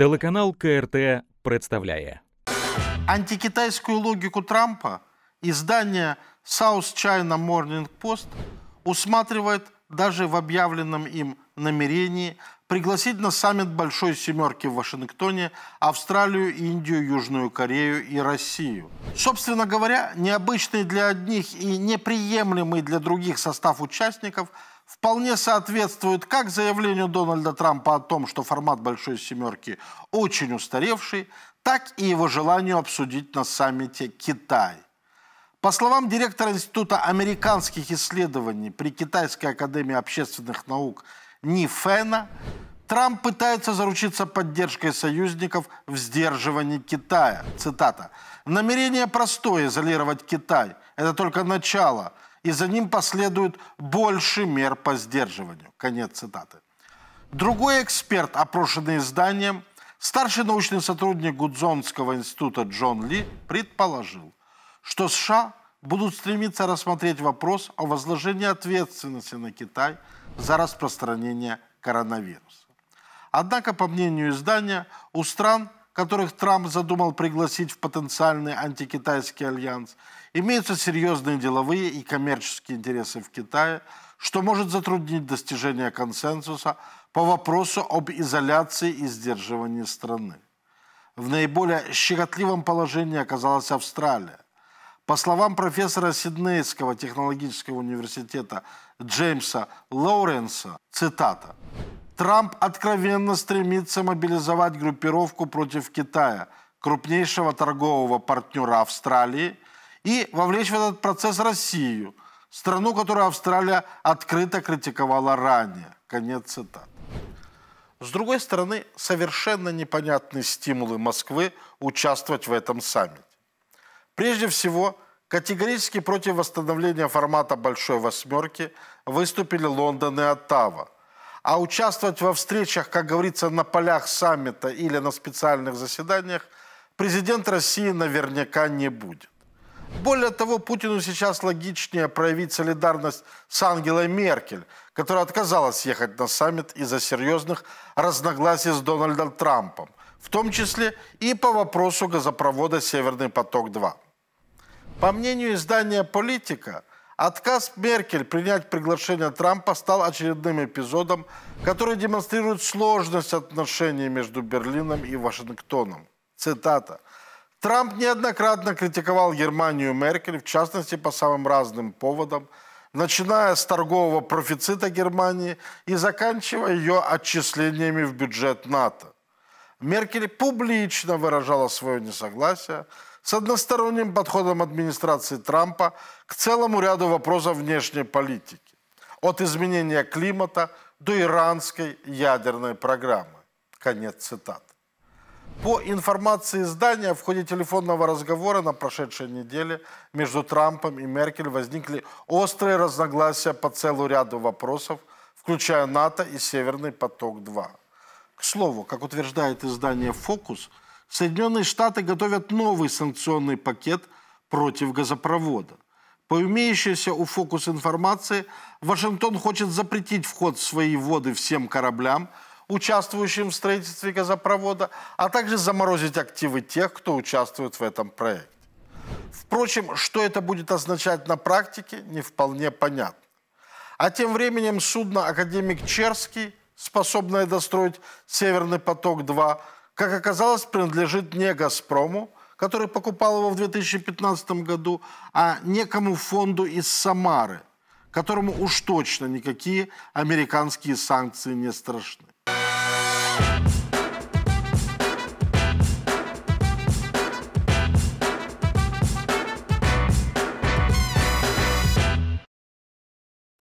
Телеканал КРТ представляє антикитайську логіку Трампа издание South China Morning Post усматривает даже в объявленном им намерении пригласить на саммит Большой Семерки в Вашингтоне Австралию, Индию, Южную Корею и Россию. Собственно говоря, необычный для одних и неприемлемый для других состав участников вполне соответствует как заявлению Дональда Трампа о том, что формат «Большой семерки» очень устаревший, так и его желанию обсудить на саммите Китай. По словам директора Института американских исследований при Китайской академии общественных наук Ни Фэна, Трамп пытается заручиться поддержкой союзников в сдерживании Китая. Цитата. «Намерение простое – изолировать Китай. Это только начало – и за ним последует больше мер по сдерживанию. Конец цитаты. Другой эксперт, опрошенный изданием, старший научный сотрудник Гудзонского института Джон Ли предположил, что США будут стремиться рассмотреть вопрос о возложении ответственности на Китай за распространение коронавируса. Однако, по мнению издания, у стран которых Трамп задумал пригласить в потенциальный антикитайский альянс, имеются серьезные деловые и коммерческие интересы в Китае, что может затруднить достижение консенсуса по вопросу об изоляции и сдерживании страны. В наиболее щекотливом положении оказалась Австралия. По словам профессора Сиднейского технологического университета Джеймса Лоуренса, цитата – Трамп откровенно стремится мобилизовать группировку против Китая, крупнейшего торгового партнера Австралии, и вовлечь в этот процесс Россию, страну, которую Австралия открыто критиковала ранее. Конец цитаты. С другой стороны, совершенно непонятны стимулы Москвы участвовать в этом саммите. Прежде всего, категорически против восстановления формата «Большой восьмерки» выступили Лондон и Оттава – а участвовать во встречах, как говорится, на полях саммита или на специальных заседаниях президент России наверняка не будет. Более того, Путину сейчас логичнее проявить солидарность с Ангелой Меркель, которая отказалась ехать на саммит из-за серьезных разногласий с Дональдом Трампом, в том числе и по вопросу газопровода «Северный поток-2». По мнению издания «Политика», Отказ Меркель принять приглашение Трампа стал очередным эпизодом, который демонстрирует сложность отношений между Берлином и Вашингтоном. Цитата. Трамп неоднократно критиковал Германию Меркель, в частности, по самым разным поводам, начиная с торгового профицита Германии и заканчивая ее отчислениями в бюджет НАТО. Меркель публично выражала свое несогласие с односторонним подходом администрации Трампа к целому ряду вопросов внешней политики, от изменения климата до иранской ядерной программы. Конец цитат. По информации издания, в ходе телефонного разговора на прошедшей неделе между Трампом и Меркель возникли острые разногласия по целу ряду вопросов, включая НАТО и Северный поток-2. К слову, как утверждает издание «Фокус», Соединенные Штаты готовят новый санкционный пакет против газопровода. По имеющейся у «Фокус» информации, Вашингтон хочет запретить вход в свои воды всем кораблям, участвующим в строительстве газопровода, а также заморозить активы тех, кто участвует в этом проекте. Впрочем, что это будет означать на практике, не вполне понятно. А тем временем судно «Академик Черский» способная достроить «Северный поток-2», как оказалось, принадлежит не «Газпрому», который покупал его в 2015 году, а некому фонду из Самары, которому уж точно никакие американские санкции не страшны.